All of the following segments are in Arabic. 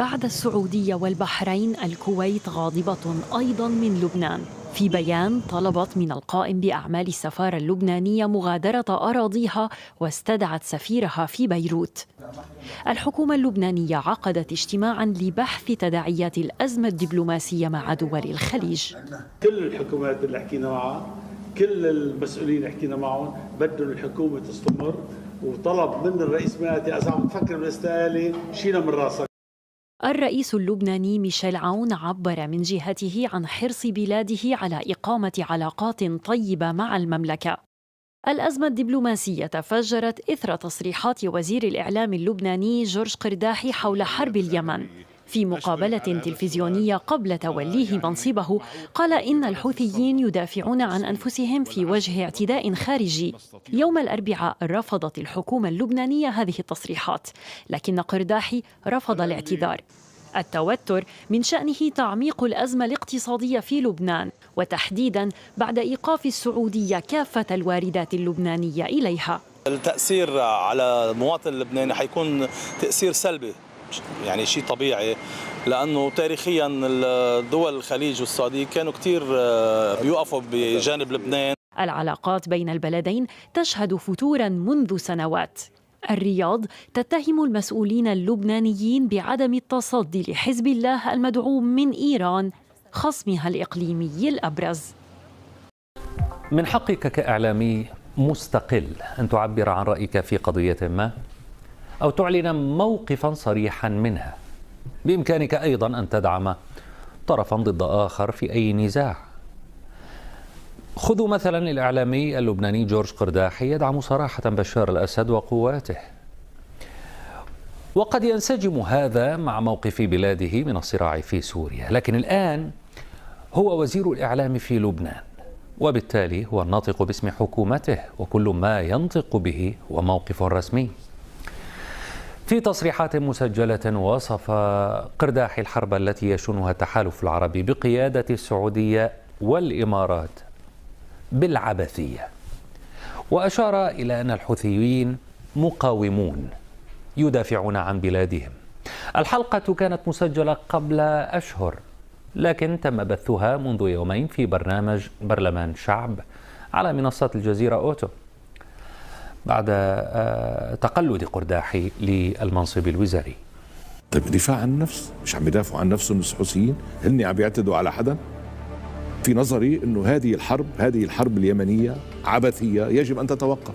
بعد السعودية والبحرين الكويت غاضبة أيضا من لبنان في بيان طلبت من القائم باعمال السفاره اللبنانيه مغادره اراضيها واستدعت سفيرها في بيروت. الحكومه اللبنانيه عقدت اجتماعا لبحث تداعيات الازمه الدبلوماسيه مع دول الخليج. كل الحكومات اللي حكينا معها، كل المسؤولين اللي حكينا معهم بدهم الحكومه تستمر وطلب من الرئيس مهدي اذا عم تفكر بالاستقاله شيلها من راسك. الرئيس اللبناني ميشيل عون عبر من جهته عن حرص بلاده على إقامة علاقات طيبة مع المملكة. الأزمة الدبلوماسية تفجرت إثر تصريحات وزير الإعلام اللبناني جورج قرداحي حول حرب اليمن، في مقابلة تلفزيونية قبل توليه منصبه قال إن الحوثيين يدافعون عن أنفسهم في وجه اعتداء خارجي يوم الأربعاء رفضت الحكومة اللبنانية هذه التصريحات لكن قرداحي رفض الاعتذار التوتر من شأنه تعميق الأزمة الاقتصادية في لبنان وتحديدا بعد إيقاف السعودية كافة الواردات اللبنانية إليها التأثير على المواطن اللبناني حيكون تأثير سلبي يعني شيء طبيعي لانه تاريخيا الدول الخليج والسعوديه كانوا كثير آه، بيوقفوا بجانب لبنان العلاقات بين البلدين تشهد فتورا منذ سنوات الرياض تتهم المسؤولين اللبنانيين بعدم التصدي لحزب الله المدعوم من ايران خصمها الاقليمي الابرز من حقك كاعلامي مستقل ان تعبر عن رايك في قضيه ما أو تعلن موقفا صريحا منها بإمكانك أيضا أن تدعم طرفا ضد آخر في أي نزاع خذوا مثلا الإعلامي اللبناني جورج قرداحي يدعم صراحة بشار الأسد وقواته وقد ينسجم هذا مع موقف بلاده من الصراع في سوريا لكن الآن هو وزير الإعلام في لبنان وبالتالي هو الناطق باسم حكومته وكل ما ينطق به هو موقف رسمي في تصريحات مسجلة وصف قرداح الحرب التي يشنها التحالف العربي بقيادة السعودية والإمارات بالعبثية وأشار إلى أن الحوثيين مقاومون يدافعون عن بلادهم الحلقة كانت مسجلة قبل أشهر لكن تم بثها منذ يومين في برنامج برلمان شعب على منصة الجزيرة أوتو بعد آه، تقلد قرداحي للمنصب الوزاري طيب دفاع عن النفس مش عم يدافعوا عن نفسهم الحوثيين هن عم يعتدوا على حدا في نظري انه هذه الحرب هذه الحرب اليمنيه عبثيه يجب ان تتوقف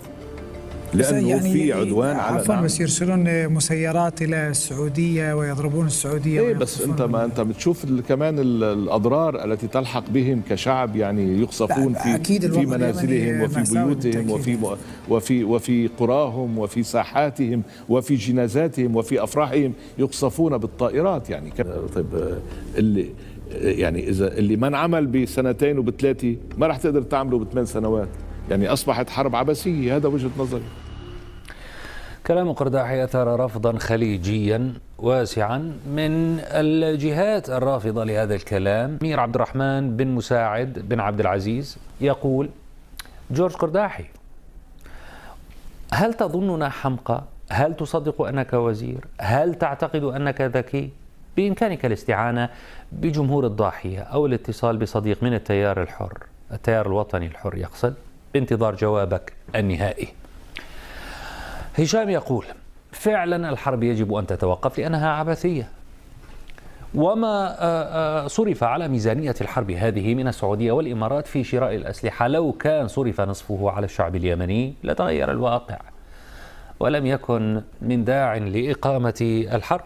لانه يعني في عدوان على عفوا بس نعم. يرسلون مسيرات الى السعوديه ويضربون السعوديه ايه بس انت ما انت بتشوف كمان الاضرار التي تلحق بهم كشعب يعني يقصفون في أكيد في منازلهم وفي بيوتهم وفي وفي وفي قراهم وفي ساحاتهم وفي جنازاتهم وفي افراحهم يقصفون بالطائرات يعني طيب اللي يعني اذا اللي ما انعمل بسنتين وبثلاثه ما راح تقدر تعمله بثمان سنوات يعني أصبحت حرب عبثية هذا وجهة نظري كلام قرداحي أثار رفضا خليجيا واسعا من الجهات الرافضة لهذا الكلام مير عبد الرحمن بن مساعد بن عبد العزيز يقول جورج قرداحي هل تظننا حمقى؟ هل تصدق أنك وزير؟ هل تعتقد أنك ذكي؟ بإمكانك الاستعانة بجمهور الضاحية أو الاتصال بصديق من التيار الحر التيار الوطني الحر يقصد بانتظار جوابك النهائي هشام يقول فعلا الحرب يجب أن تتوقف لأنها عبثية وما آه، آه، صرف على ميزانية الحرب هذه من السعودية والإمارات في شراء الأسلحة لو كان صرف نصفه على الشعب اليمني لتغير الواقع ولم يكن من داع لإقامة الحرب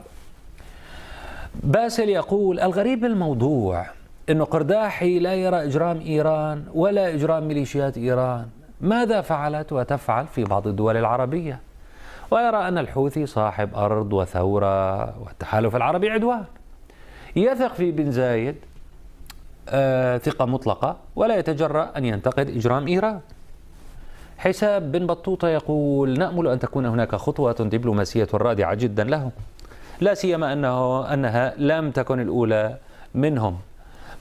باسل يقول الغريب الموضوع أن قرداحي لا يرى إجرام إيران ولا إجرام ميليشيات إيران ماذا فعلت وتفعل في بعض الدول العربية ويرى أن الحوثي صاحب أرض وثورة والتحالف العربي عدوان يثق في بن زايد آه، ثقة مطلقة ولا يتجرأ أن ينتقد إجرام إيران حساب بن بطوطة يقول نأمل أن تكون هناك خطوة دبلوماسية رادعة جدا لهم لا سيما أنه أنها لم تكن الأولى منهم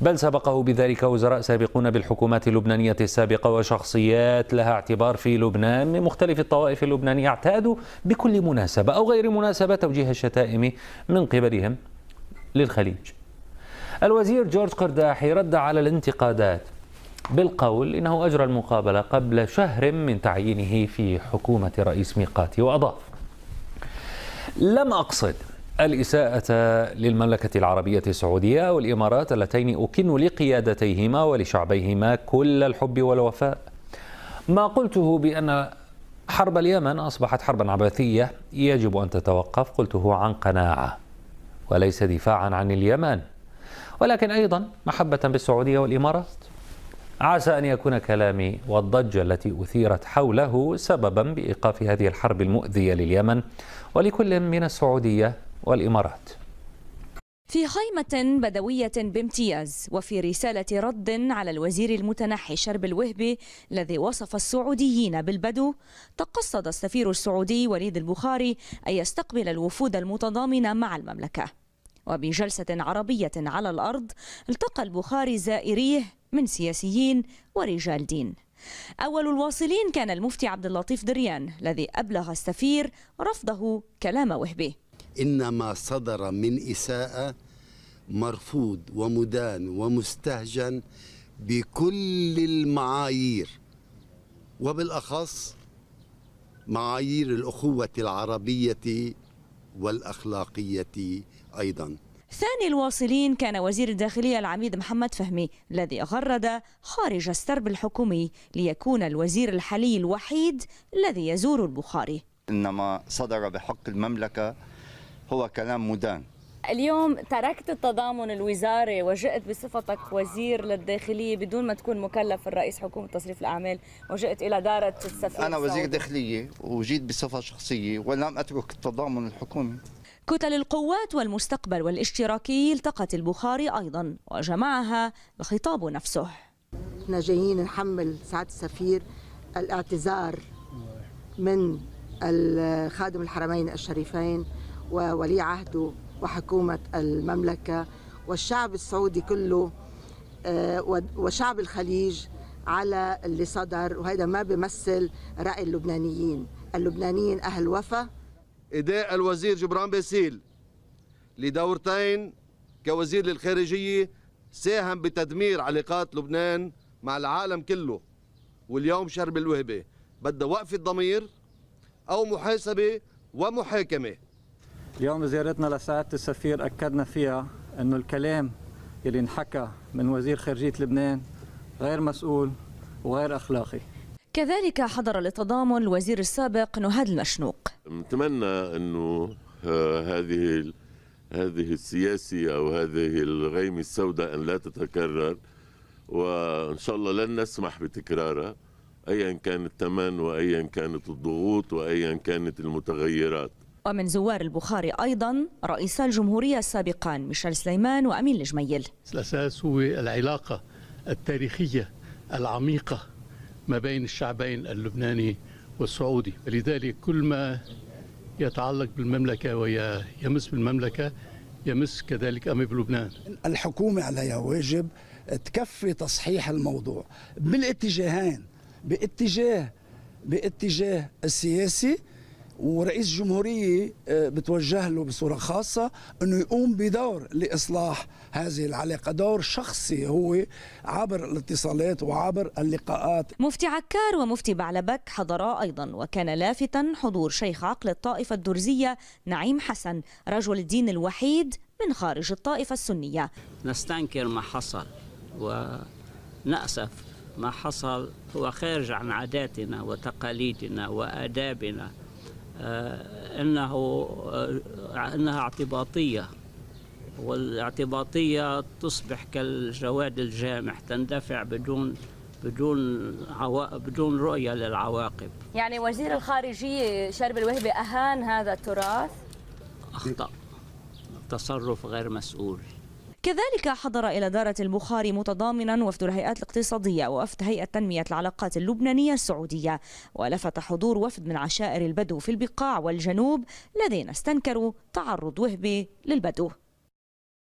بل سبقه بذلك وزراء سابقون بالحكومات اللبنانية السابقة وشخصيات لها اعتبار في لبنان من مختلف الطوائف اللبنانية اعتادوا بكل مناسبة أو غير مناسبة توجيه الشتائم من قبلهم للخليج الوزير جورج قرداحي رد على الانتقادات بالقول إنه أجرى المقابلة قبل شهر من تعيينه في حكومة رئيس ميقاتي وأضاف لم أقصد الإساءة للمملكة العربية السعودية والإمارات اللتين أكن لقيادتيهما ولشعبيهما كل الحب والوفاء ما قلته بأن حرب اليمن أصبحت حربا عبثية يجب أن تتوقف قلته عن قناعة وليس دفاعا عن اليمن ولكن أيضا محبة بالسعودية والإمارات عسى أن يكون كلامي والضجة التي أثيرت حوله سببا بإيقاف هذه الحرب المؤذية لليمن ولكل من السعودية والإمارات في خيمة بدوية بامتياز وفي رسالة رد على الوزير المتنحي شرب الوهبي الذي وصف السعوديين بالبدو تقصد السفير السعودي وليد البخاري أن يستقبل الوفود المتضامنة مع المملكة وبجلسة عربية على الأرض التقى البخاري زائريه من سياسيين ورجال دين أول الواصلين كان المفتي عبد اللطيف دريان الذي أبلغ السفير رفضه كلام وهبي إنما صدر من إساءة مرفوض ومدان ومستهجن بكل المعايير وبالأخص معايير الأخوة العربية والأخلاقية أيضاً ثاني الواصلين كان وزير الداخلية العميد محمد فهمي الذي غرد خارج السرب الحكومي ليكون الوزير الحالي الوحيد الذي يزور البخاري إنما صدر بحق المملكة هو كلام مدان اليوم تركت التضامن الوزاري وجئت بصفتك وزير للداخليه بدون ما تكون مكلف الرئيس حكومه تصريف الاعمال وجئت الى داره السفير انا وزير داخليه وجيت بصفه شخصيه ولم اترك التضامن الحكومي كتل القوات والمستقبل والاشتراكي التقت البخاري ايضا وجمعها الخطاب نفسه احنا جايين نحمل سعاده السفير الاعتذار من خادم الحرمين الشريفين وولي عهده وحكومة المملكة والشعب السعودي كله آه، وشعب الخليج على اللي صدر وهذا ما بيمثل رأي اللبنانيين اللبنانيين أهل وفا إداء الوزير جبران باسيل لدورتين كوزير للخارجية ساهم بتدمير علاقات لبنان مع العالم كله واليوم شرب الوهبة بدها وقفة ضمير أو محاسبة ومحاكمة اليوم زيارتنا لسعادة السفير أكدنا فيها أنه الكلام اللي انحكى من وزير خارجية لبنان غير مسؤول وغير أخلاقي كذلك حضر للتضامن الوزير السابق نهاد المشنوق نتمنى أنه آه، هذه هذه السياسية أو هذه الغيمة السوداء أن لا تتكرر وإن شاء الله لن نسمح بتكرارها أيا كان الثمن وأيا كانت الضغوط وأيا كانت المتغيرات ومن زوار البخاري أيضا رئيس الجمهورية السابقان ميشيل سليمان وأمين الجميل الأساس هو العلاقة التاريخية العميقة ما بين الشعبين اللبناني والسعودي لذلك كل ما يتعلق بالمملكة ويمس بالمملكة يمس كذلك أمي بلبنان الحكومة عليها واجب تكفي تصحيح الموضوع بالاتجاهين باتجاه باتجاه السياسي ورئيس الجمهورية آه، بتوجه له بصورة خاصة أنه يقوم بدور لإصلاح هذه العلاقة دور شخصي هو عبر الاتصالات وعبر اللقاءات مفتي عكار ومفتي بعلبك حضرا أيضا وكان لافتا حضور شيخ عقل الطائفة الدرزية نعيم حسن رجل الدين الوحيد من خارج الطائفة السنية نستنكر ما حصل ونأسف ما حصل هو خارج عن عاداتنا وتقاليدنا وآدابنا آه، انه آه، انها اعتباطيه والاعتباطيه تصبح كالجواد الجامح تندفع بدون بدون عوا... بدون رؤيه للعواقب يعني وزير الخارجيه شرب الوهبي اهان هذا التراث اخطا تصرف غير مسؤول كذلك حضر إلى دارة البخاري متضامنا وفد الهيئات الاقتصادية ووفد هيئة تنمية العلاقات اللبنانية السعودية ولفت حضور وفد من عشائر البدو في البقاع والجنوب الذين استنكروا تعرض وهبي للبدو